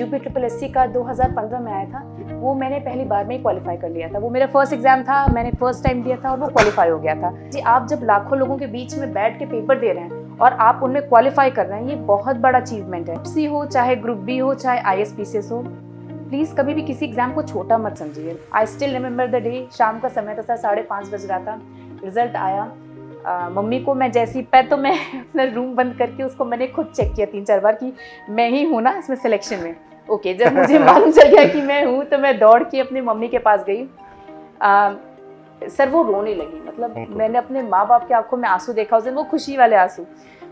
UP triple S का 2015 में आया था वो मैंने पहली बार में ही क्वालिफाई कर लिया था वो मेरा फर्स्ट एग्जाम था मैंने फर्स्ट टाइम दिया था और वो क्वालिफाई हो गया था जी आप जब लाखों लोगों के बीच में बैठ के पेपर दे रहे हैं और आप उनमें क्वालिफाई कर रहे हैं ये बहुत बड़ा अचीवमेंट है सी हो चाहे ग्रुप बी हो चाहे आई एस हो प्लीज़ कभी भी किसी एग्जाम को छोटा मत समझिए I still remember the day शाम का समय तो था सर साढ़े पाँच बज रहा था रिजल्ट आया आ, मम्मी को मैं जैसी पै तो मैं अपना रूम बंद करके उसको मैंने खुद चेक किया तीन चार बार कि मैं ही हूँ ना इसमें सिलेक्शन में ओके जब मुझे मालूम चल गया कि मैं हूँ तो मैं दौड़ के अपनी मम्मी के पास गई आ, सर वो रोने लगी मतलब मैंने अपने माँ बाप की आंखों में आंसू देखा उस दिन वो खुशी वाले आंसू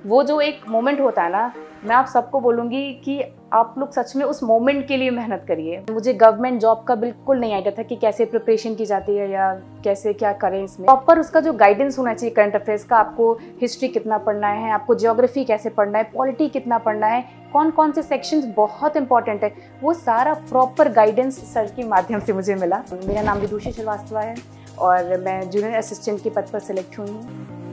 वो जो एक मोमेंट होता है ना मैं आप सबको बोलूँगी कि आप लोग सच में उस मोमेंट के लिए मेहनत करिए मुझे गवर्नमेंट जॉब का बिल्कुल नहीं आइडिया था कि कैसे प्रिपरेशन की जाती है या कैसे क्या करें इसमें प्रॉपर उसका जो गाइडेंस होना चाहिए करंट अफेयर्स का आपको हिस्ट्री कितना पढ़ना है आपको जियोग्राफी कैसे पढ़ना है पॉलिटी कितना पढ़ना है कौन कौन से सेक्शंस बहुत इंपॉर्टेंट है वो सारा प्रॉपर गाइडेंस सर के माध्यम से मुझे मिला मेरा नाम विदूषी श्रीवास्तवा है और मैं जूनियर असिस्टेंट के पद पर सेलेक्ट हुई हूँ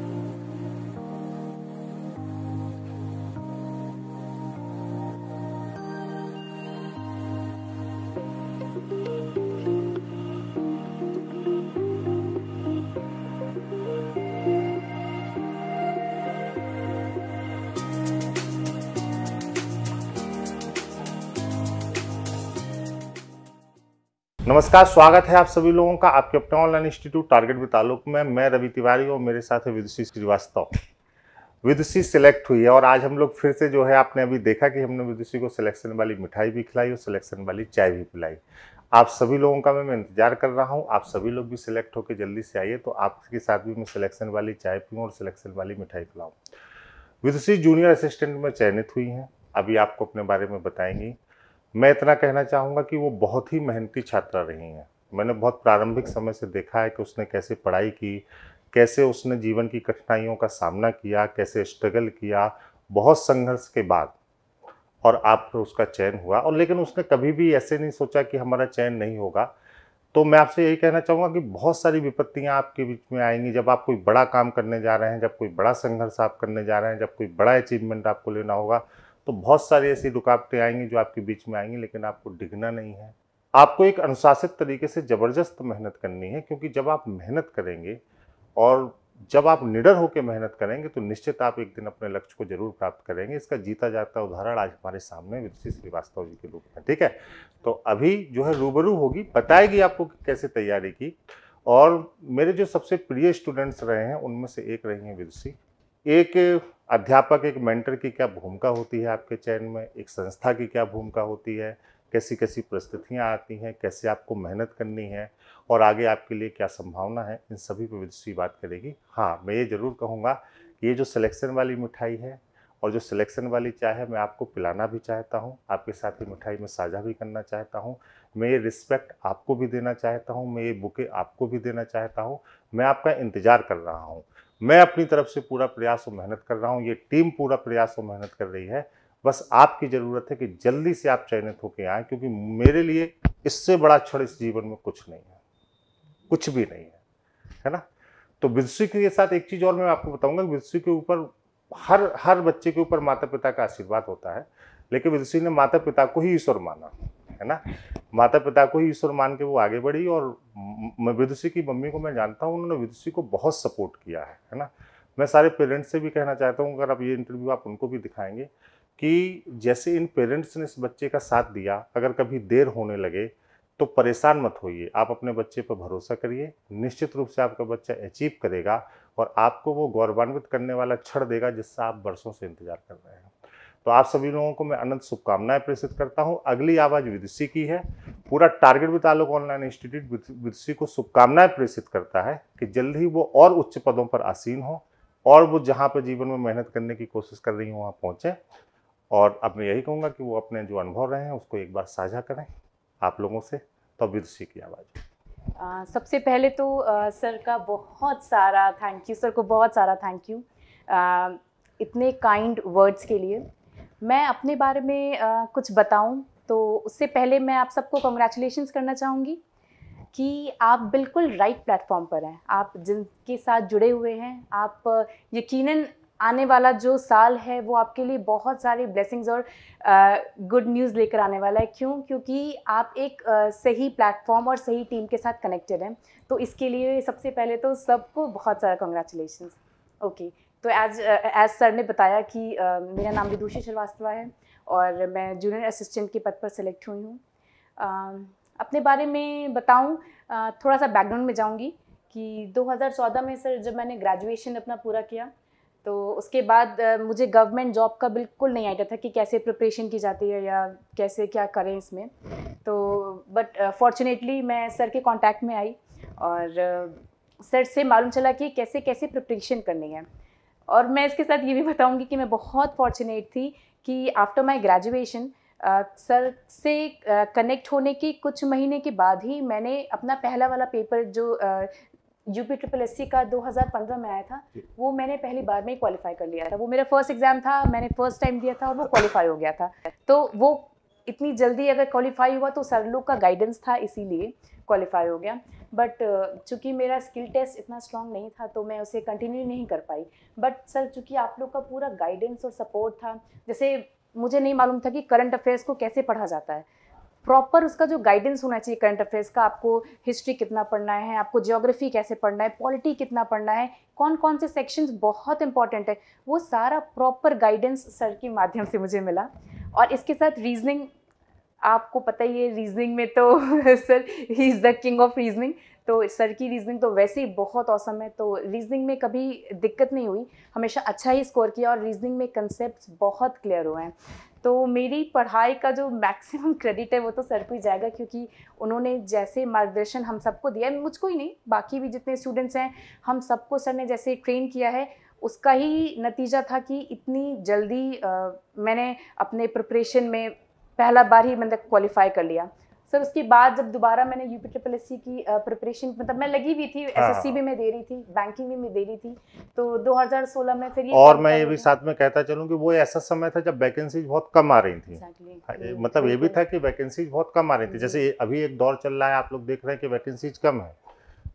नमस्कार स्वागत है आप सभी लोगों का आपके अपने ऑनलाइन इंस्टीट्यूट टारगेट में ताल्लुक में मैं रवि तिवारी और मेरे साथ है विदुषी श्रीवास्तव विदुषी सिलेक्ट हुई है और आज हम लोग फिर से जो है आपने अभी देखा कि हमने विदुषी को सिलेक्शन वाली मिठाई भी खिलाई और सिलेक्शन वाली चाय भी पिलाई आप सभी लोगों का मैं इंतजार कर रहा हूँ आप सभी लोग भी सिलेक्ट होकर जल्दी से आइए तो आपके साथ भी मैं सिलेक्शन वाली चाय पीऊँ और सिलेक्शन वाली मिठाई खिलाऊँ विदुषी जूनियर असिस्टेंट में चयनित हुई हैं अभी आपको अपने बारे में बताएंगी मैं इतना कहना चाहूँगा कि वो बहुत ही मेहनती छात्रा रही हैं मैंने बहुत प्रारंभिक समय से देखा है कि उसने कैसे पढ़ाई की कैसे उसने जीवन की कठिनाइयों का सामना किया कैसे स्ट्रगल किया बहुत संघर्ष के बाद और आप उसका चयन हुआ और लेकिन उसने कभी भी ऐसे नहीं सोचा कि हमारा चयन नहीं होगा तो मैं आपसे यही कहना चाहूँगा कि बहुत सारी विपत्तियाँ आपके बीच में आएंगी जब आप कोई बड़ा काम करने जा रहे हैं जब कोई बड़ा संघर्ष आप करने जा रहे हैं जब कोई बड़ा अचीवमेंट आपको लेना होगा तो बहुत सारी ऐसी रुकावटें आएंगी जो आपके बीच में आएंगी लेकिन आपको डिगना नहीं है आपको एक अनुशासित तरीके से ज़बरदस्त मेहनत करनी है क्योंकि जब आप मेहनत करेंगे और जब आप निडर होकर मेहनत करेंगे तो निश्चित आप एक दिन अपने लक्ष्य को जरूर प्राप्त करेंगे इसका जीता जाता उदाहरण आज हमारे सामने विदुषी श्रीवास्तव जी के रूप में ठीक है तो अभी जो है रूबरू होगी बताएगी आपको कैसे तैयारी की और मेरे जो सबसे प्रिय स्टूडेंट्स रहे हैं उनमें से एक रही हैं विदुषी एक अध्यापक एक मेंटर की क्या भूमिका होती है आपके चयन में एक संस्था की क्या भूमिका होती है कैसी कैसी परिस्थितियाँ आती हैं कैसे आपको मेहनत करनी है और आगे आपके लिए क्या संभावना है इन सभी पर विदुषी बात करेगी हाँ मैं ये ज़रूर कहूँगा कि ये जो सिलेक्शन वाली मिठाई है और जो सिलेक्शन वाली चाय है मैं आपको पिलाना भी चाहता हूँ आपके साथ ही मिठाई में साझा भी करना चाहता हूँ मैं ये रिस्पेक्ट आपको भी देना चाहता हूँ मैं ये बुके आपको भी देना चाहता हूँ मैं आपका इंतज़ार कर रहा हूँ मैं अपनी तरफ से पूरा प्रयास और मेहनत कर रहा हूँ ये टीम पूरा प्रयास और मेहनत कर रही है बस आपकी ज़रूरत है कि जल्दी से आप चयनित होकर आएँ क्योंकि मेरे लिए इससे बड़ा क्षण इस जीवन में कुछ नहीं है कुछ भी नहीं है है ना तो विदुषी के साथ एक चीज़ और मैं आपको बताऊंगा विदुषी के ऊपर हर हर बच्चे के ऊपर माता पिता का आशीर्वाद होता है लेकिन विदुषी ने माता पिता को ही ईश्वर माना है ना माता पिता को ही ईश्वर मान के वो आगे बढ़ी और मैं विदुषी की मम्मी को मैं जानता हूँ उन्होंने विदुषी को बहुत सपोर्ट किया है है ना मैं सारे पेरेंट्स से भी कहना चाहता हूँ अगर आप ये इंटरव्यू आप उनको भी दिखाएंगे कि जैसे इन पेरेंट्स ने इस बच्चे का साथ दिया अगर कभी देर होने लगे तो परेशान मत होइए आप अपने बच्चे पर भरोसा करिए निश्चित रूप से आपका बच्चा अचीव करेगा और आपको वो गौरवान्वित करने वाला क्षण देगा जिससे आप बरसों से इंतजार कर रहे हैं तो आप सभी लोगों को मैं अनंत शुभकामनाएं प्रेषित करता हूँ अगली आवाज़ विदुषी की है पूरा टारगेट भी तालुक ऑनलाइन इंस्टीट्यूट विदुषी को शुभकामनाएं प्रेषित करता है कि जल्द ही वो और उच्च पदों पर आसीन हो और वो जहाँ पर जीवन में मेहनत करने की कोशिश कर रही हूँ वहाँ पहुँचे और अब मैं यही कहूँगा कि वो अपने जो अनुभव रहे हैं उसको एक बार साझा करें आप लोगों से तो विदुषी की आवाज़ सबसे पहले तो सर का बहुत सारा थैंक यू सर को बहुत सारा थैंक यू इतने काइंड वर्ड्स के लिए मैं अपने बारे में आ, कुछ बताऊं तो उससे पहले मैं आप सबको कॉन्ग्रेचुलेशंस करना चाहूँगी कि आप बिल्कुल राइट प्लेटफॉर्म पर हैं आप जिनके साथ जुड़े हुए हैं आप यकीनन आने वाला जो साल है वो आपके लिए बहुत सारे ब्लेसिंग्स और गुड न्यूज़ लेकर आने वाला है क्यों क्योंकि आप एक आ, सही प्लेटफॉर्म और सही टीम के साथ कनेक्टेड हैं तो इसके लिए सबसे पहले तो सबको बहुत सारा कॉन्ग्रेचुलेशन ओके okay. तो एज एज सर ने बताया कि uh, मेरा नाम विदुषी श्रीवास्तव है और मैं जूनियर असिस्टेंट के पद पर सेलेक्ट हुई हूँ uh, अपने बारे में बताऊँ uh, थोड़ा सा बैकग्राउंड में जाऊँगी कि 2014 में सर जब मैंने ग्रेजुएशन अपना पूरा किया तो उसके बाद uh, मुझे गवर्नमेंट जॉब का बिल्कुल नहीं आइडिया था कि कैसे प्रिपरेशन की जाती है या कैसे क्या करें इसमें तो बट फॉर्चुनेटली uh, मैं सर के कॉन्टैक्ट में आई और सर uh, से मालूम चला कि कैसे कैसे प्रिपरेशन करनी है और मैं इसके साथ ये भी बताऊँगी कि मैं बहुत फॉर्चुनेट थी कि आफ्टर माई ग्रेजुएशन सर से कनेक्ट होने के कुछ महीने के बाद ही मैंने अपना पहला वाला पेपर जो U P triple S C का 2015 में आया था वो मैंने पहली बार में ही क्वालिफाई कर लिया था वो मेरा फर्स्ट एग्ज़ाम था मैंने फर्स्ट टाइम दिया था और वो क्वालिफाई हो गया था तो वो इतनी जल्दी अगर क्वालिफाई हुआ तो सर लोग का गाइडेंस था इसीलिए क्वालिफाई हो गया बट चूँकि मेरा स्किल टेस्ट इतना स्ट्रॉन्ग नहीं था तो मैं उसे कंटिन्यू नहीं कर पाई बट सर चूँकि आप लोग का पूरा गाइडेंस और सपोर्ट था जैसे मुझे नहीं मालूम था कि करंट अफेयर्स को कैसे पढ़ा जाता है प्रॉपर उसका जो गाइडेंस होना चाहिए करंट अफेयर्स का आपको हिस्ट्री कितना पढ़ना है आपको ज्योग्राफी कैसे पढ़ना है पॉलिटी कितना पढ़ना है कौन कौन से सेक्शंस बहुत इंपॉर्टेंट है वो सारा प्रॉपर गाइडेंस सर के माध्यम से मुझे मिला और इसके साथ रीजनिंग आपको पता ही है रीजनिंग में तो सर ही is the king of reasoning तो सर की रीजनिंग तो वैसे ही बहुत औसम है तो रीजनिंग में कभी दिक्कत नहीं हुई हमेशा अच्छा ही स्कोर किया और रीजनिंग में कंसेप्ट बहुत क्लियर हुए हैं तो मेरी पढ़ाई का जो मैक्सिमम क्रेडिट है वो तो सर को ही जाएगा क्योंकि उन्होंने जैसे मार्गदर्शन हम सबको दिया मुझको ही नहीं बाकी भी जितने स्टूडेंट्स हैं हम सबको सर ने जैसे ट्रेन किया है उसका ही नतीजा था कि इतनी जल्दी आ, मैंने अपने प्रिपरेशन में पहला बार ही मतलब क्वालिफाई कर लिया सर उसके बाद जब दोबारा मैंने U P triple S C की प्रिपरेशन मतलब मैं लगी हुई थी एस एस सी भी मैं दे रही थी बैंकिंग भी मैं दे रही थी तो 2016 में फिर और मैं ये भी साथ में कहता चलूँ कि वो ऐसा समय था जब वैकेंसीज बहुत कम आ रही थी हाँ, मतलब ये भी था कि वैकेंसीज बहुत कम आ रही थी जैसे अभी एक दौर चल रहा है आप लोग देख रहे हैं कि वैकेंसीज कम है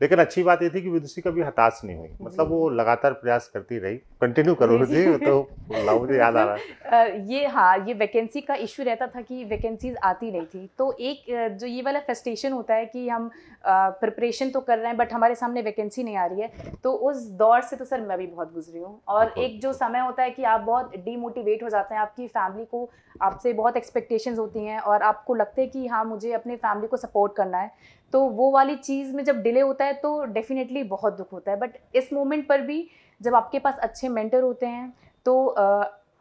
लेकिन अच्छी बात ये थी कि विदुषी कभी हताश नहीं हुई मतलब वो हम्म। लगातार प्रयास करती रही कंटिन्यू करो जी तो मुझे याद आ रहा है ये हाँ ये वैकेंसी का इश्यू रहता था कि वैकेंसीज आती नहीं थी तो एक जो ये वाला फ्रस्ट्रेशन होता है कि हम प्रिपरेशन तो कर रहे हैं बट हमारे सामने वैकेंसी नहीं आ रही है तो उस दौर से तो सर मैं भी बहुत गुजरी हूँ और एक जो समय होता है कि आप बहुत डीमोटिवेट हो जाते हैं आपकी फैमिली को आपसे बहुत एक्सपेक्टेशंस होती हैं और आपको लगता है कि हाँ मुझे अपने फैमिली को सपोर्ट करना है तो वो वाली चीज़ में जब डिले होता है तो डेफिनेटली बहुत दुख होता है बट इस मोमेंट पर भी जब आपके पास अच्छे मेंटर होते हैं तो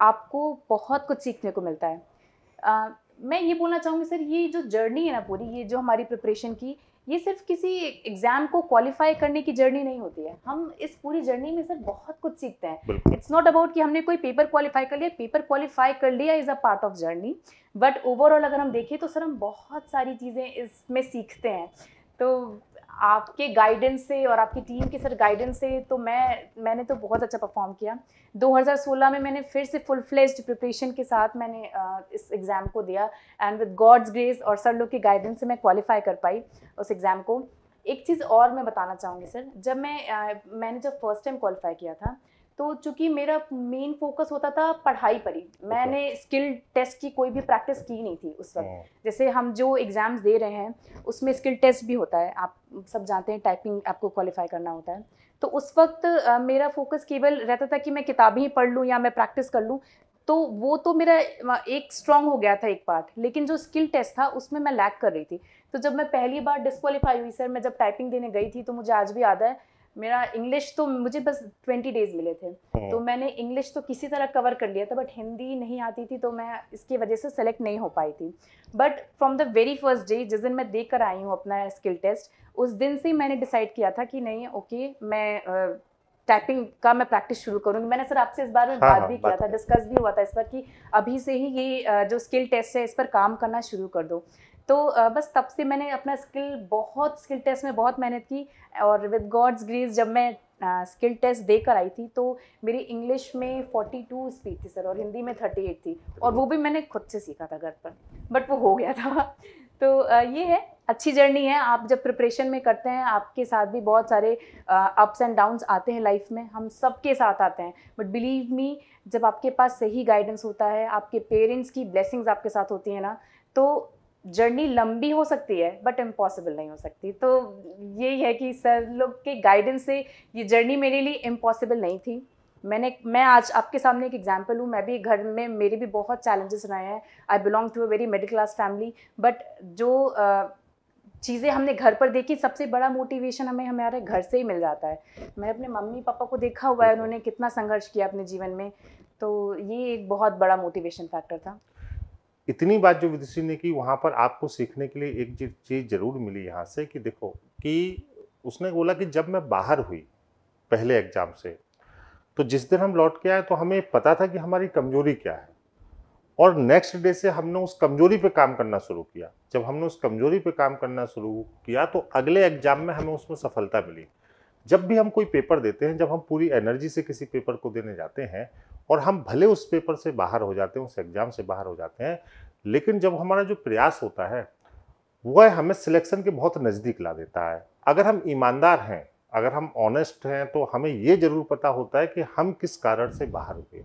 आपको बहुत कुछ सीखने को मिलता है मैं ये बोलना चाहूँगी सर ये जो जर्नी है ना पूरी ये जो हमारी प्रिपरेशन की ये सिर्फ किसी एग्जाम को क्वालिफाई करने की जर्नी नहीं होती है हम इस पूरी जर्नी में सर बहुत कुछ सीखते हैं इट्स नॉट अबाउट कि हमने कोई पेपर क्वालिफाई कर लिया पेपर क्वालिफाई कर लिया is a part of journey but overall अगर हम देखें तो सर हम बहुत सारी चीज़ें इसमें सीखते हैं तो आपके गाइडेंस से और आपकी टीम के सर गाइडेंस से तो मैं मैंने तो बहुत अच्छा परफॉर्म किया 2016 में मैंने फिर से फुल फ्लेज्ड प्रिपरेशन के साथ मैंने इस एग्ज़ाम को दिया एंड विद गॉड्स ग्रेस और सर लोग के गाइडेंस से मैं क्वालिफाई कर पाई उस एग्ज़ाम को एक चीज़ और मैं बताना चाहूँगी सर जब मैं मैंने जब फर्स्ट टाइम क्वालिफाई किया था तो चूंकि मेरा मेन फोकस होता था पढ़ाई पर ही मैंने स्किल टेस्ट की कोई भी प्रैक्टिस की नहीं थी उस वक्त हाँ। जैसे हम जो एग्ज़ाम्स दे रहे हैं उसमें स्किल टेस्ट भी होता है आप सब जानते हैं टाइपिंग आपको क्वालिफाई करना होता है तो उस वक्त मेरा फोकस केवल रहता था कि मैं किताबें ही पढ़ लूँ या मैं प्रैक्टिस कर लूँ तो वो तो मेरा एक स्ट्रांग हो गया था एक पार्ट लेकिन जो स्किल टेस्ट था उसमें मैं लैक कर रही थी तो जब मैं पहली बार डिस्कवालीफाई हुई सर मैं जब टाइपिंग देने गई थी तो मुझे आज भी याद है मेरा इंग्लिश तो मुझे बस ट्वेंटी डेज मिले थे हाँ। तो मैंने इंग्लिश तो किसी तरह कवर कर लिया था बट हिंदी नहीं आती थी तो मैं इसकी वजह से सेलेक्ट नहीं हो पाई थी but from the very first day जिस दिन मैं देकर कर आई हूँ अपना स्किल टेस्ट उस दिन से मैंने डिसाइड किया था कि नहीं ओके मैं टाइपिंग का मैं प्रैक्टिस शुरू करूंगी मैंने सर आपसे इस बार में हाँ, बात हाँ, भी किया था डिस्कस भी हुआ था इस पर कि अभी से ही ये जो स्किल टेस्ट है इस पर काम करना शुरू कर दो तो बस तब से मैंने अपना स्किल बहुत स्किल टेस्ट में बहुत मेहनत की और विद गॉड्स ग्रीस जब मैं स्किल टेस्ट देकर आई थी तो मेरी इंग्लिश में 42 स्पीड थी सर और हिंदी में 38 थी और वो भी मैंने खुद से सीखा था घर पर बट वो हो गया था तो ये है अच्छी जर्नी है आप जब प्रिपरेशन में करते हैं आपके साथ भी बहुत सारे अप्स एंड डाउन्स आते हैं लाइफ में हम सबके साथ आते हैं बट बिलीव मी जब आपके पास सही गाइडेंस होता है आपके पेरेंट्स की ब्लेसिंग्स आपके साथ होती है ना तो जर्नी लंबी हो सकती है बट इम्पॉसिबल नहीं हो सकती तो यही है कि सर लोग के गाइडेंस से ये जर्नी मेरे लिए इम्पॉसिबल नहीं थी मैंने मैं आज आपके सामने एक एग्जाम्पल हूँ मैं भी घर में मेरे भी बहुत चैलेंजेस रहे हैं I belong to a very middle class family but जो uh, चीज़ें हमने घर पर देखी सबसे बड़ा मोटिवेशन हमें हमारे घर से ही मिल जाता है मैंने अपने मम्मी पापा को देखा हुआ है उन्होंने कितना संघर्ष किया अपने जीवन में तो ये एक बहुत बड़ा मोटिवेशन फैक्टर था इतनी बात जो विदुषी ने की वहाँ पर आपको सीखने के लिए एक चीज़ जरूर मिली यहाँ से कि देखो कि उसने बोला कि जब मैं बाहर हुई पहले एग्ज़ाम से तो जिस दिन हम लौट के आए तो हमें पता था कि हमारी कमजोरी क्या है और नेक्स्ट डे से हमने उस कमजोरी पे काम करना शुरू किया जब हमने उस कमजोरी पे काम करना शुरू किया तो अगले एग्जाम में हमें उसमें सफलता मिली जब भी हम कोई पेपर देते हैं जब हम पूरी एनर्जी से किसी पेपर को देने जाते हैं और हम भले उस पेपर से बाहर हो जाते हैं उस एग्ज़ाम से बाहर हो जाते हैं लेकिन जब हमारा जो प्रयास होता है वह हमें सिलेक्शन के बहुत नज़दीक ला देता है अगर हम ईमानदार हैं अगर हम ऑनेस्ट हैं तो हमें ये ज़रूर पता होता है कि हम किस कारण से बाहर हुए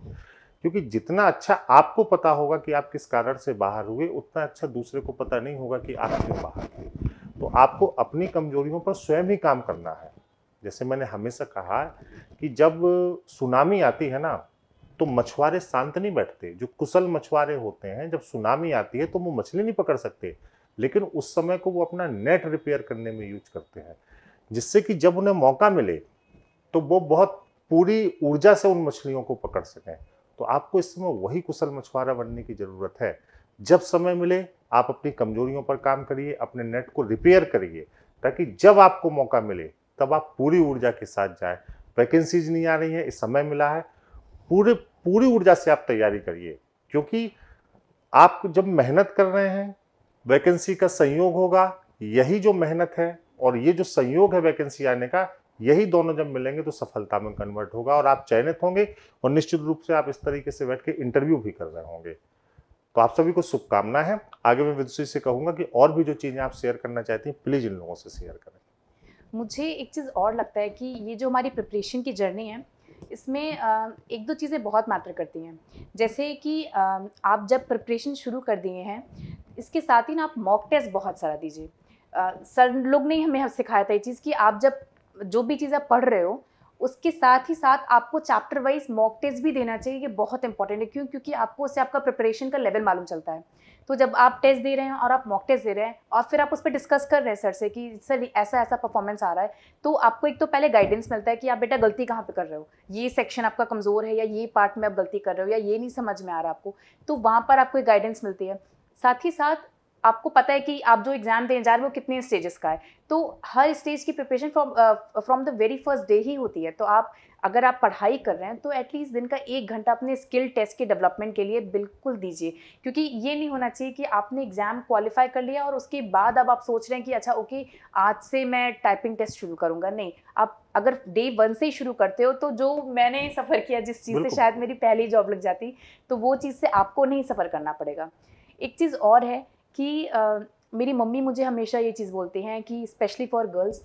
क्योंकि जितना अच्छा आपको पता होगा कि आप किस कारण से बाहर हुए उतना अच्छा दूसरे को पता नहीं होगा कि आप क्यों बाहर हुए तो आपको अपनी कमजोरियों पर स्वयं ही काम करना है जैसे मैंने हमेशा कहा कि जब सुनामी आती है ना तो मछुआरे शांत नहीं बैठते जो कुशल मछुआरे होते हैं जब सुनामी आती है तो वो मछली नहीं पकड़ सकते लेकिन उस समय को वो अपना नेट रिपेयर करने में यूज करते हैं जिससे कि जब उन्हें मौका मिले तो वो बहुत पूरी ऊर्जा से उन मछलियों को पकड़ सकें तो आपको इस समय वही कुशल मछुआरा बनने की ज़रूरत है जब समय मिले आप अपनी कमजोरियों पर काम करिए अपने नेट को रिपेयर करिए ताकि जब आपको मौका मिले तब आप पूरी ऊर्जा के साथ जाए वैकेंसीज नहीं आ रही है इस समय मिला है पूरे पूरी ऊर्जा से आप तैयारी करिए क्योंकि आप जब मेहनत कर रहे हैं वैकेंसी का संयोग होगा यही जो मेहनत है और ये जो संयोग है वैकेंसी आने का यही दोनों जब मिलेंगे तो सफलता में कन्वर्ट होगा और आप चयनित होंगे और निश्चित रूप से आप इस तरीके से बैठ के इंटरव्यू भी कर रहे होंगे तो आप सभी को शुभकामना है आगे मैं विदुषी से कहूंगा कि और भी जो चीज़ें आप शेयर करना चाहती हैं प्लीज़ इन लोगों से शेयर करें मुझे एक चीज़ और लगता है कि ये जो हमारी प्रिपरेशन की जर्नी है इसमें एक दो चीज़ें बहुत मैटर करती हैं जैसे कि आप जब प्रिपरेशन शुरू कर दिए हैं इसके साथ ही ना आप मॉक टेस्ट बहुत सारा दीजिए सर लोग ने हमें सिखाया था ये चीज़ कि आप जब जो भी चीज़ आप पढ़ रहे हो उसके साथ ही साथ आपको चैप्टर वाइज मॉक टेस्ट भी देना चाहिए ये बहुत इंपॉर्टेंट है क्यों क्योंकि आपको उससे आपका प्रिपरेशन का लेवल मालूम चलता है तो जब आप टेस्ट दे रहे हैं और आप मॉक टेस्ट दे रहे हैं और फिर आप उस पर डिस्कस कर रहे हैं सर से कि सर ऐसा ऐसा परफॉर्मेंस आ रहा है तो आपको एक तो पहले गाइडेंस मिलता है कि आप बेटा गलती कहाँ पर कर रहे हो ये सेक्शन आपका कमज़ोर है या ये पार्ट में आप गलती कर रहे हो या ये नहीं समझ में आ रहा आपको तो वहाँ पर आपको एक गाइडेंस मिलती है साथ ही साथ आपको पता है कि आप जो एग्ज़ाम देने जा रहे हो वो कितने स्टेजेस का है तो हर स्टेज की preparation from from the very first day ही होती है तो आप अगर आप पढ़ाई कर रहे हैं तो एटलीस्ट दिन का एक घंटा अपने स्किल टेस्ट के डेवलपमेंट के लिए बिल्कुल दीजिए क्योंकि ये नहीं होना चाहिए कि आपने एग्ज़ाम क्वालिफाई कर लिया और उसके बाद अब आप सोच रहे हैं कि अच्छा ओके आज से मैं टाइपिंग टेस्ट शुरू करूँगा नहीं आप अगर डे वन से ही शुरू करते हो तो जो मैंने सफ़र किया जिस चीज़ से शायद मेरी पहली जॉब लग जाती तो वो चीज़ से आपको नहीं सफ़र करना पड़ेगा एक चीज़ और है कि uh, मेरी मम्मी मुझे हमेशा ये चीज़ बोलती हैं कि स्पेशली फॉर गर्ल्स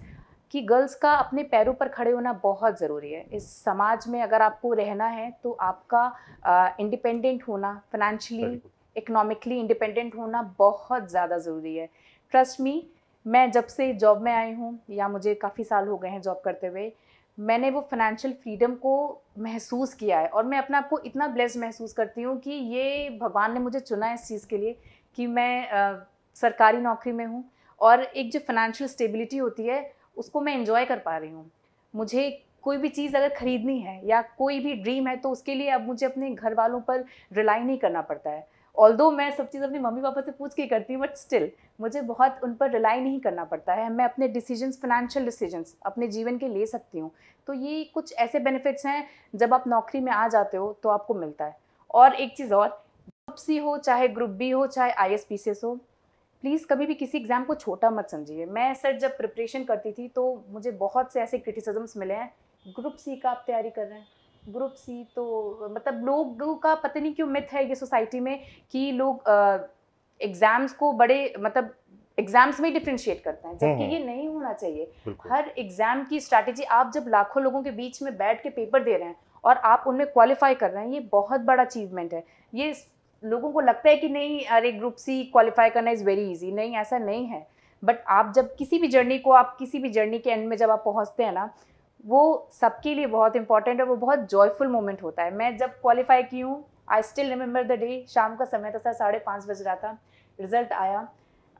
कि गर्ल्स का अपने पैरों पर खड़े होना बहुत ज़रूरी है इस समाज में अगर आपको रहना है तो आपका इंडिपेंडेंट uh, होना फाइनेंशियली इकोनॉमिकली इंडिपेंडेंट होना बहुत ज़्यादा ज़रूरी है ट्रस्ट मी मैं जब से जॉब में आई हूँ या मुझे काफ़ी साल हो गए हैं जॉब करते हुए मैंने वो फाइनेंशियल फ्रीडम को महसूस किया है और मैं अपने आप को इतना ब्लेस महसूस करती हूँ कि ये भगवान ने मुझे चुना है इस चीज़ के लिए कि मैं आ, सरकारी नौकरी में हूँ और एक जो फाइनेंशियल स्टेबिलिटी होती है उसको मैं इन्जॉय कर पा रही हूँ मुझे कोई भी चीज़ अगर ख़रीदनी है या कोई भी ड्रीम है तो उसके लिए अब मुझे अपने घर वालों पर रिलाई नहीं करना पड़ता है ऑल दो मैं सब चीज़ अपनी मम्मी पापा से पूछ के करती हूँ बट स्टिल मुझे बहुत उन पर रिलाई नहीं करना पड़ता है मैं अपने डिसीजंस फाइनेंशियल डिसीजंस अपने जीवन के ले सकती हूँ तो ये कुछ ऐसे बेनिफिट्स हैं जब आप नौकरी में आ जाते हो तो आपको मिलता है और एक चीज़ और ग्रुप सी हो चाहे ग्रुप बी हो चाहे I S P C S हो प्लीज़ कभी भी किसी एग्ज़ाम को छोटा मत समझिए मैं सर जब प्रिपरेशन करती थी तो मुझे बहुत से ऐसे क्रिटिसिजम्स मिले हैं ग्रुप सी का आप तैयारी कर रहे हैं ग्रुप सी तो मतलब लोगों का पता नहीं क्यों मिथ है ये सोसाइटी में कि लोग एग्ज़ाम्स को बड़े मतलब एग्जाम्स में डिफ्रेंशिएट करते हैं हम्म, जबकि हम्म। ये नहीं होना चाहिए हर एग्जाम की स्ट्रैटेजी आप जब लाखों लोगों के बीच में बैठ के पेपर दे रहे हैं और आप उनमें क्वालिफाई कर रहे हैं ये बहुत बड़ा अचीवमेंट है ये लोगों को लगता है कि नहीं अरे ग्रुप सी क्वालिफाई करना इज़ वेरी इजी नहीं ऐसा नहीं है बट आप जब किसी भी जर्नी को आप किसी भी जर्नी के एंड में जब आप पहुँचते हैं ना वो सबके लिए बहुत इंपॉर्टेंट है वो बहुत जॉयफुल मोमेंट होता है मैं जब क्वालिफाई की हूँ I still remember the day शाम का समय था तो सर साढ़े पाँच बज रहा था रिजल्ट आया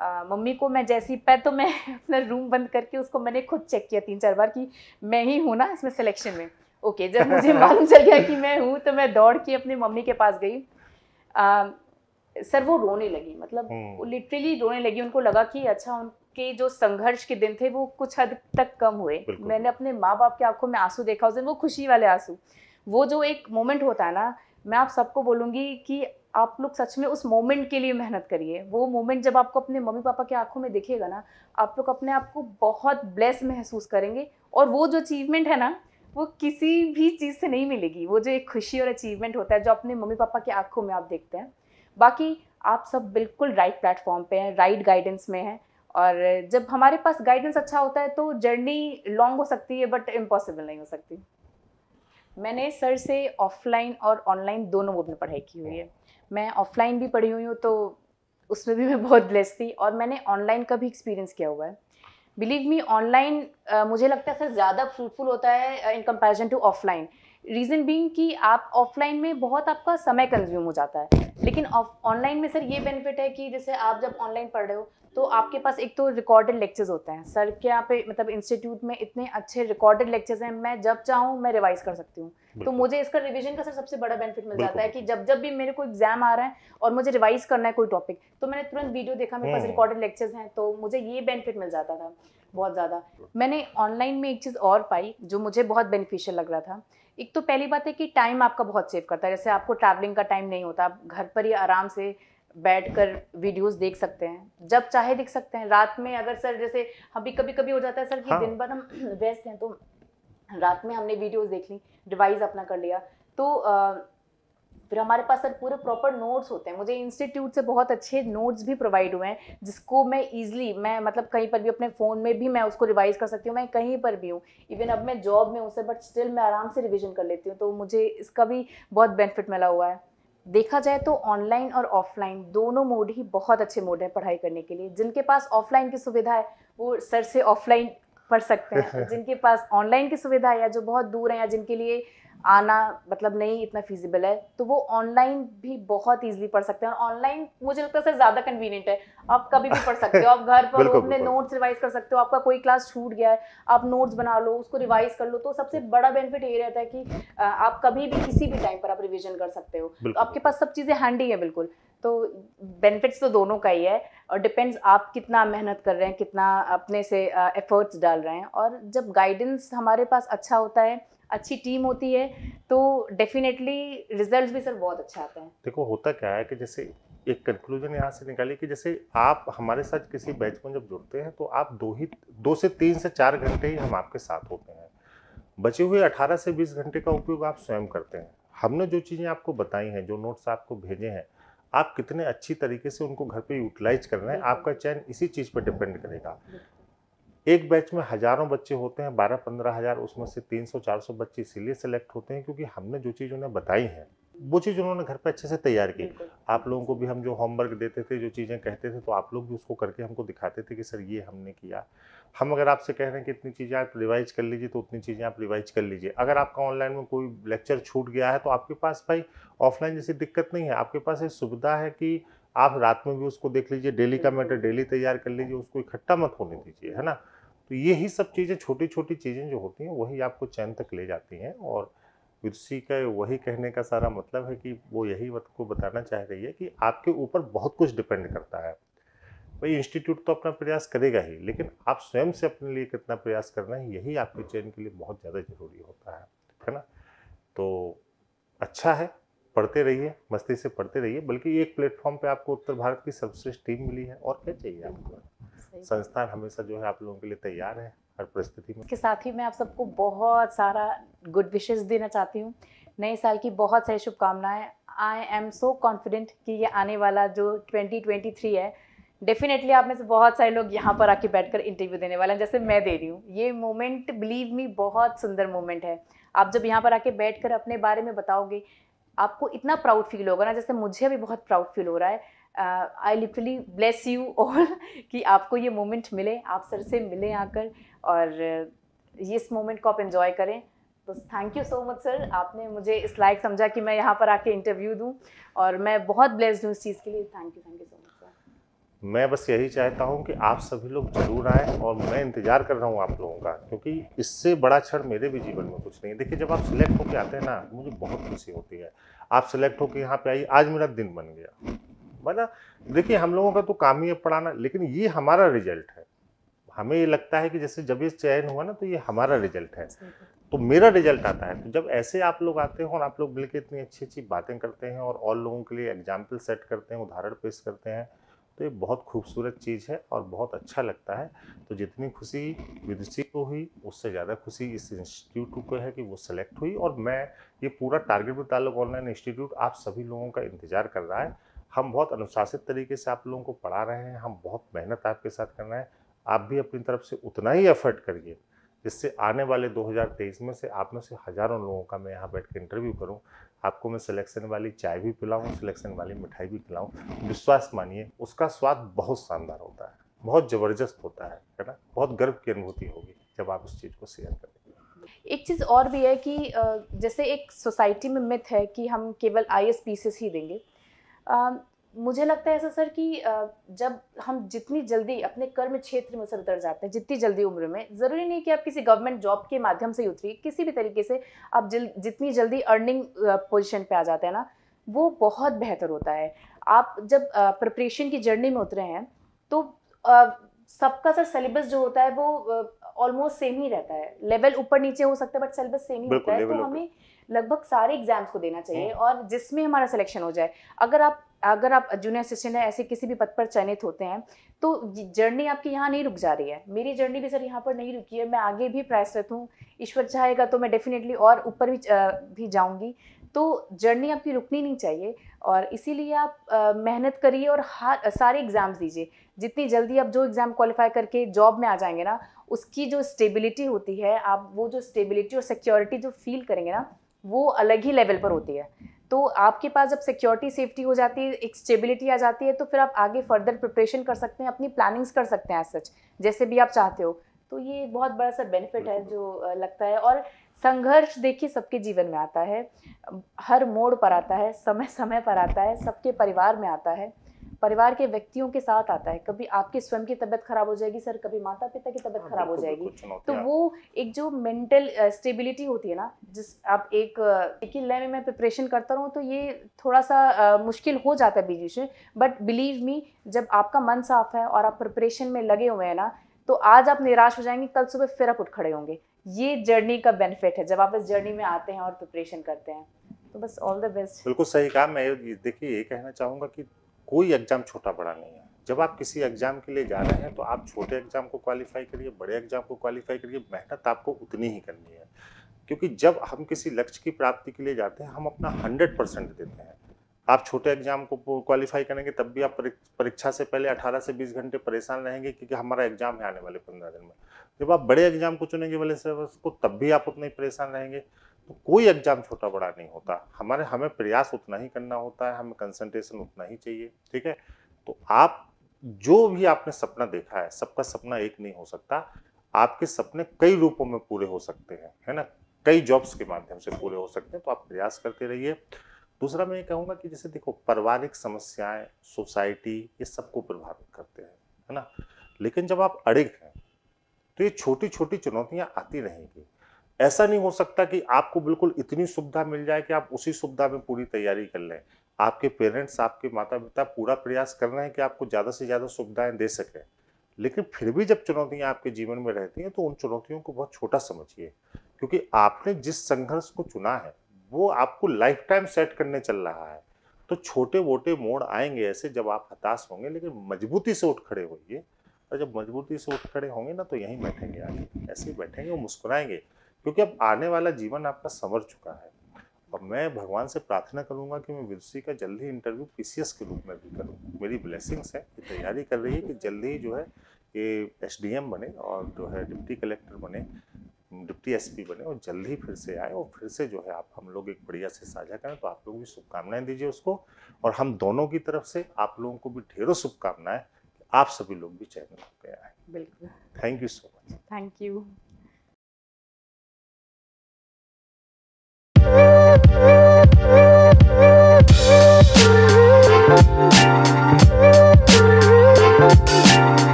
आ, मम्मी को मैं जैसी पै तो मैं अपना रूम बंद करके उसको मैंने खुद चेक किया तीन चार बार कि मैं ही हूँ ना इसमें सिलेक्शन में ओके okay, जब मुझे मालूम चल गया कि मैं हूँ तो मैं दौड़ के अपनी मम्मी के पास गई Um, सर वो रोने लगी मतलब लिटरली हम्म। रोने लगी उनको लगा कि अच्छा उनके जो संघर्ष के दिन थे वो कुछ हद तक कम हुए मैंने अपने माँ बाप की आंखों में आंसू देखा उस दिन वो खुशी वाले आंसू वो जो एक मोमेंट होता है ना मैं आप सबको बोलूँगी कि आप लोग सच में उस मोमेंट के लिए मेहनत करिए वो मोमेंट जब आपको अपने मम्मी पापा की आंखों में दिखेगा ना आप लोग अपने आप को बहुत ब्लेस महसूस करेंगे और वो जो अचीवमेंट है ना वो किसी भी चीज़ से नहीं मिलेगी वो जो एक खुशी और अचीवमेंट होता है जो अपने मम्मी पापा की आंखों में आप देखते हैं बाकी आप सब बिल्कुल राइट प्लेटफॉर्म पे हैं राइट गाइडेंस में हैं और जब हमारे पास गाइडेंस अच्छा होता है तो जर्नी लॉन्ग हो सकती है बट इम्पॉसिबल नहीं हो सकती मैंने सर से ऑफलाइन और ऑनलाइन दोनों मोड में पढ़ाई की हुई है मैं ऑफलाइन भी पढ़ी हुई हूँ तो उसमें भी मैं बहुत ब्लेस थी और मैंने ऑनलाइन का भी एक्सपीरियंस किया हुआ है बिलीव मी ऑनलाइन मुझे लगता है सर ज़्यादा फ्रूटफुल होता है in comparison to offline reason being कि आप ऑफलाइन में बहुत आपका समय कंज्यूम हो जाता है लेकिन ऑनलाइन में सर ये बेनिफिट है कि जैसे आप जब ऑनलाइन पढ़ रहे हो तो आपके पास एक तो रिकॉर्डेड लेक्चर्स होते हैं सर के यहाँ पे मतलब इंस्टीट्यूट में इतने अच्छे रिकॉर्डेड लेक्चर्स हैं मैं जब चाहूँ मैं रिवाइज़ कर सकती हूँ तो मुझे इसका रिवीजन का सर सबसे बड़ा बेनिफिट मिल जाता है कि जब जब भी मेरे को एग्जाम आ रहा है और मुझे रिवाइज करना है कोई टॉपिक तो मैंने तुरंत वीडियो देखा मेरे पास रिकॉर्डेड हम्म। लेक्चर्स हैं तो मुझे ये बेनिफिट मिल जाता था बहुत ज़्यादा मैंने ऑनलाइन में एक चीज़ और पाई जो मुझे बहुत बेनिफिशियल लग रहा था एक तो पहली बात है कि टाइम आपका बहुत सेव करता है जैसे आपको ट्रैवलिंग का टाइम नहीं होता आप घर पर ही आराम से बैठ कर वीडियोस देख सकते हैं जब चाहे देख सकते हैं रात में अगर सर जैसे हाँ, अभी कभी कभी हो जाता है सर कि हाँ। दिन भर हम व्यस्त हैं तो रात में हमने वीडियोस देख ली रिवाइज अपना कर लिया तो आ, फिर हमारे पास सर पूरे प्रॉपर नोट्स होते हैं मुझे इंस्टीट्यूट से बहुत अच्छे नोट्स भी प्रोवाइड हुए हैं जिसको मैं इजीली मैं मतलब कहीं पर भी अपने फ़ोन में भी मैं उसको रिवाइज कर सकती हूँ मैं कहीं पर भी हूँ इवन अब मैं जॉब में हूँ सर बट स्टिल मैं आराम से रिविजन कर लेती हूँ तो मुझे इसका भी बहुत बेनिफिट मिला हुआ है देखा जाए तो ऑनलाइन और ऑफलाइन दोनों मोड ही बहुत अच्छे मोड हैं पढ़ाई करने के लिए जिनके पास ऑफलाइन की सुविधा है वो सर से ऑफलाइन पढ़ सकते हैं जिनके पास ऑनलाइन की सुविधा है या जो बहुत दूर है या जिनके लिए आना मतलब नहीं इतना फिजिबल है तो वो ऑनलाइन भी बहुत ईजिली पढ़ सकते हैं और ऑनलाइन मुझे लगता है सर ज़्यादा कन्वीनियंट है आप कभी भी पढ़ सकते हो आप घर पर अपने नोट्स रिवाइज कर सकते हो आपका कोई क्लास छूट गया है आप नोट्स बना लो उसको रिवाइज कर लो तो सबसे बड़ा बेनिफिट ये रहता है कि आप कभी भी किसी भी टाइम पर आप रिविजन कर सकते हो तो आपके पास सब चीज़ें हैंडी है बिल्कुल तो बेनिफिट्स तो दोनों का ही है और डिपेंड्स आप कितना मेहनत कर रहे हैं कितना अपने से एफर्ट्स डाल रहे हैं और जब गाइडेंस हमारे पास अच्छा होता है अच्छी टीम होती है तो डेफिनेटली रिजल्ट भी सर बहुत अच्छा आते हैं देखो होता क्या है कि जैसे एक कंक्लूजन यहाँ से निकाले कि जैसे आप हमारे साथ किसी बैच में जब जुड़ते हैं तो आप दो ही दो से तीन से चार घंटे ही हम आपके साथ होते हैं बचे हुए अठारह से बीस घंटे का उपयोग आप स्वयं करते हैं हमने जो चीज़ें आपको बताई हैं जो नोट्स आपको भेजे हैं आप कितने अच्छी तरीके से उनको घर पे यूटिलाइज कर रहे हैं आपका चयन इसी चीज़ पर डिपेंड करेगा एक बैच में हज़ारों बच्चे होते हैं बारह पंद्रह हज़ार उसमें से तीन सौ चार सौ बच्चे इसीलिए सेलेक्ट होते हैं क्योंकि हमने जो चीज़ उन्हें बताई है वो चीज़ उन्होंने घर पर अच्छे से तैयार की आप लोगों को भी हम जो होमवर्क देते थे जो चीज़ें कहते थे तो आप लोग भी उसको करके हमको दिखाते थे कि सर ये हमने किया हम अगर आपसे कह रहे हैं कि इतनी चीज़ें आप रिवाइज कर लीजिए तो उतनी चीज़ें आप रिवाइज कर लीजिए अगर आपका ऑनलाइन में कोई लेक्चर छूट गया है तो आपके पास भाई ऑफलाइन जैसी दिक्कत नहीं है आपके पास ये सुविधा है कि आप रात में भी उसको देख लीजिए डेली का मैटर डेली तैयार कर लीजिए उसको इकट्ठा मत होने दीजिए है ना तो यही सब चीज़ें छोटी छोटी चीज़ें जो होती हैं वही आपको चैन तक ले जाती हैं और उसी का वही कहने का सारा मतलब है कि वो यही वक्त को बताना चाह रही है कि आपके ऊपर बहुत कुछ डिपेंड करता है भाई इंस्टीट्यूट तो अपना प्रयास करेगा ही लेकिन आप स्वयं से अपने लिए कितना प्रयास करना है यही आपके चयन के लिए बहुत ज़्यादा ज़रूरी होता है है ना तो अच्छा है पढ़ते रहिए मस्ती से पढ़ते रहिए बल्कि एक प्लेटफॉर्म पे आपको उत्तर भारत की सर्वश्रेष्ठ टीम मिली है और क्या चाहिए आपको संस्थान हमेशा जो है आप लोगों के लिए तैयार है हर परिस्थिति में इसके साथ ही मैं आप सबको बहुत सारा गुड विशेष देना चाहती हूँ नए साल की बहुत सारी शुभकामनाएं आई एम सो कॉन्फिडेंट कि ये आने वाला जो 2023 है डेफिनेटली आप में से बहुत सारे लोग यहाँ पर आके बैठकर इंटरव्यू देने वाले हैं जैसे मैं दे रही हूँ ये मोमेंट बिलीव मी बहुत सुंदर मोमेंट है आप जब यहाँ पर आके बैठ कर अपने बारे में बताओगे आपको इतना प्राउड फील होगा ना जैसे मुझे भी बहुत प्राउड फील हो रहा है I literally bless you all कि आपको ये मोमेंट मिले आप सर से मिलें आकर और uh, ये इस मोमेंट को आप इन्जॉय करें तो thank you so much sir आपने मुझे इस लायक समझा कि मैं यहाँ पर आके इंटरव्यू दूँ और मैं बहुत ब्लेस्ड हूँ इस चीज़ के लिए thank you thank you so much sir मैं बस यही चाहता हूँ कि आप सभी लोग जरूर आएँ और मैं इंतज़ार कर रहा हूँ आप लोगों का क्योंकि इससे बड़ा क्षण मेरे भी जीवन में कुछ नहीं है देखिए जब आप सिलेक्ट होकर आते हैं ना मुझे बहुत खुशी होती है आप सिलेक्ट होकर यहाँ पे आइए आज मेरा दिन बन गया मतलब देखिए हम लोगों का तो काम ही है पढ़ाना लेकिन ये हमारा रिजल्ट है हमें ये लगता है कि जैसे जब ये चयन हुआ ना तो ये हमारा रिजल्ट है तो मेरा रिजल्ट आता है तो जब ऐसे आप लोग आते हो और आप लोग मिलकर इतनी अच्छी अच्छी बातें करते हैं और और लोगों के लिए एग्जाम्पल सेट करते हैं उदाहरण पेश करते हैं तो ये बहुत खूबसूरत चीज़ है और बहुत अच्छा लगता है तो जितनी खुशी विदुषी को हुई उससे ज़्यादा खुशी इस इंस्टीट्यूट को है कि वो सेलेक्ट हुई और मैं ये पूरा टारगेट विद ताल्लुक ऑनलाइन इंस्टीट्यूट आप सभी लोगों का इंतज़ार कर रहा है हम बहुत अनुशासित तरीके से आप लोगों को पढ़ा रहे हैं हम बहुत मेहनत आपके साथ कर रहे हैं आप भी अपनी तरफ से उतना ही एफर्ट करिए जिससे आने वाले 2023 में से आप में से हज़ारों लोगों का मैं यहाँ बैठ कर इंटरव्यू करूँ आपको मैं सिलेक्शन वाली चाय भी पिलाऊँ सिलेक्शन वाली मिठाई भी पिलाऊँ विश्वास मानिए उसका स्वाद बहुत शानदार होता है बहुत ज़बरदस्त होता है है ना बहुत गर्व की अनुभूति होगी जब आप उस चीज़ को शेयर करें एक चीज़ और भी है कि जैसे एक सोसाइटी में मिथ है कि हम केवल आई ही देंगे आ, मुझे लगता है ऐसा सर कि जब हम जितनी जल्दी अपने कर्म क्षेत्र में सर उतर जाते हैं जितनी जल्दी उम्र में ज़रूरी नहीं कि आप किसी गवर्नमेंट जॉब के माध्यम से उतरिए किसी भी तरीके से आप जल, जितनी जल्दी अर्निंग पोजिशन पर आ जाते हैं ना वो बहुत बेहतर होता है आप जब प्रिपरेशन की जर्नी में उतरे हैं तो सबका सर सिलेबस जो होता है वो ऑलमोस्ट सेम ही रहता है लेवल ऊपर नीचे हो सकता है बट सिलेबस सेम ही होता है तो हमें लगभग सारे एग्जाम्स को देना चाहिए हम्म। और जिसमें हमारा सिलेक्शन हो जाए अगर आप अगर आप जूनियर असिस्टेंट हैं ऐसे किसी भी पद पर चयनित होते हैं तो जर्नी आपकी यहाँ नहीं रुक जा रही है मेरी जर्नी भी सर यहाँ पर नहीं रुकी है मैं आगे भी प्रयासरत हूँ ईश्वर चाहेगा तो मैं डेफिनेटली और ऊपर भी भी जाऊँगी तो जर्नी आपकी रुकनी नहीं चाहिए और इसीलिए आप मेहनत करिए और हर सारे एग्ज़ाम्स दीजिए जितनी जल्दी आप जो एग्ज़ाम क्वालिफाई करके जॉब में आ जाएंगे ना उसकी जो स्टेबिलिटी होती है आप वो जो स्टेबिलिटी और सिक्योरिटी जो फील करेंगे ना वो अलग ही लेवल पर होती है तो आपके पास जब सिक्योरिटी सेफ्टी हो जाती है एक स्टेबिलिटी आ जाती है तो फिर आप आगे फर्दर प्रिपरेशन कर सकते हैं अपनी प्लानिंग्स कर सकते हैं एज सच जैसे भी आप चाहते हो तो ये बहुत बड़ा सा बेनिफिट है जो लगता है और संघर्ष देखिए सबके जीवन में आता है हर मोड़ पर आता है समय समय पर आता है सबके परिवार में आता है परिवार के व्यक्तियों के साथ आता है कभी आपके स्वयं की तबियत खराब हो जाएगी सर कभी माता पिता की तबियत हाँ, खराब हो जाएगी तो वो एक जो मेंटल स्टेबिलिटी होती है ना जिस आप एक एक ही लय में मैं प्रिपरेशन करता रहूँ तो ये थोड़ा सा मुश्किल हो जाता है बीच में बट बिलीव मी जब आपका मन साफ है और आप प्रिपरेशन में लगे हुए हैं ना तो आज आप निराश हो जाएंगे कल सुबह फिर आप उठ खड़े होंगे ये जर्नी का बेनिफिट है जब आप इस जर्नी में आते हैं और प्रिपरेशन करते हैं तो बस ऑल द बेस्ट बिल्कुल सही कहा मैं देखिए ये कहना चाहूँगा कि कोई एग्ज़ाम छोटा बड़ा नहीं है जब आप किसी एग्ज़ाम के लिए जा रहे हैं तो आप छोटे एग्ज़ाम को क्वालिफाई करिए बड़े एग्ज़ाम को क्वालिफाई करिए मेहनत आपको उतनी ही करनी है क्योंकि जब हम किसी लक्ष्य की प्राप्ति के लिए जाते हैं हम अपना हंड्रेड परसेंट देते हैं आप छोटे एग्जाम को क्वालिफाई करेंगे तब भी आप परीक्षा से पहले 18 से 20 घंटे परेशान रहेंगे क्योंकि हमारा एग्जाम है आने वाले पंद्रह दिन में जब आप बड़े एग्जाम को चुनेंगे वाले सिलेबस को तब भी आप उतने ही परेशान रहेंगे तो कोई एग्जाम छोटा बड़ा नहीं होता हमारे हमें प्रयास उतना ही करना होता है हमें कंसंट्रेशन उतना ही चाहिए ठीक है तो आप जो भी आपने सपना देखा है सबका सपना एक नहीं हो सकता आपके सपने कई रूपों में पूरे हो सकते हैं है ना कई जॉब्स के माध्यम से पूरे हो सकते हैं तो आप प्रयास करते रहिए दूसरा मैं ये कहूँगा कि जैसे देखो पारिवारिक समस्याएं सोसाइटी ये सबको प्रभावित करते हैं है ना लेकिन जब आप अड़िग हैं तो ये छोटी छोटी चुनौतियाँ आती रहेंगी ऐसा नहीं हो सकता कि आपको बिल्कुल इतनी सुविधा मिल जाए कि आप उसी सुविधा में पूरी तैयारी कर लें आपके पेरेंट्स आपके माता पिता पूरा प्रयास कर रहे हैं कि आपको ज़्यादा से ज़्यादा सुविधाएं दे सकें लेकिन फिर भी जब चुनौतियाँ आपके जीवन में रहती हैं तो उन चुनौतियों को बहुत छोटा समझिए क्योंकि आपने जिस संघर्ष को चुना है वो आपको लाइफ टाइम सेट करने चल रहा है तो छोटे मोटे मोड़ आएंगे ऐसे जब आप हताश होंगे लेकिन मजबूती से उठ खड़े होइए और जब मजबूती से उठ खड़े होंगे ना तो यहीं बैठेंगे आगे ऐसे ही बैठेंगे और मुस्कुराएंगे क्योंकि अब आने वाला जीवन आपका संवर चुका है और मैं भगवान से प्रार्थना करूंगा कि मैं विदुषी का जल्दी इंटरव्यू पीसीएस के रूप में भी करूँ मेरी ब्लेसिंग्स है कि तैयारी कर रही है कि जल्दी ही जो है ये एस बने और जो है डिप्टी कलेक्टर बने डिप्टी एसपी बने और जल्दी ही फिर से आए और फिर से जो है आप हम लोग एक बढ़िया से साझा करें तो आप लोग भी शुभकामनाएं दीजिए उसको और हम दोनों की तरफ से आप लोगों को भी ढेरों शुभकामनाएं आप सभी लोग भी हो गया आए बिल्कुल thank you so much thank you Thank you.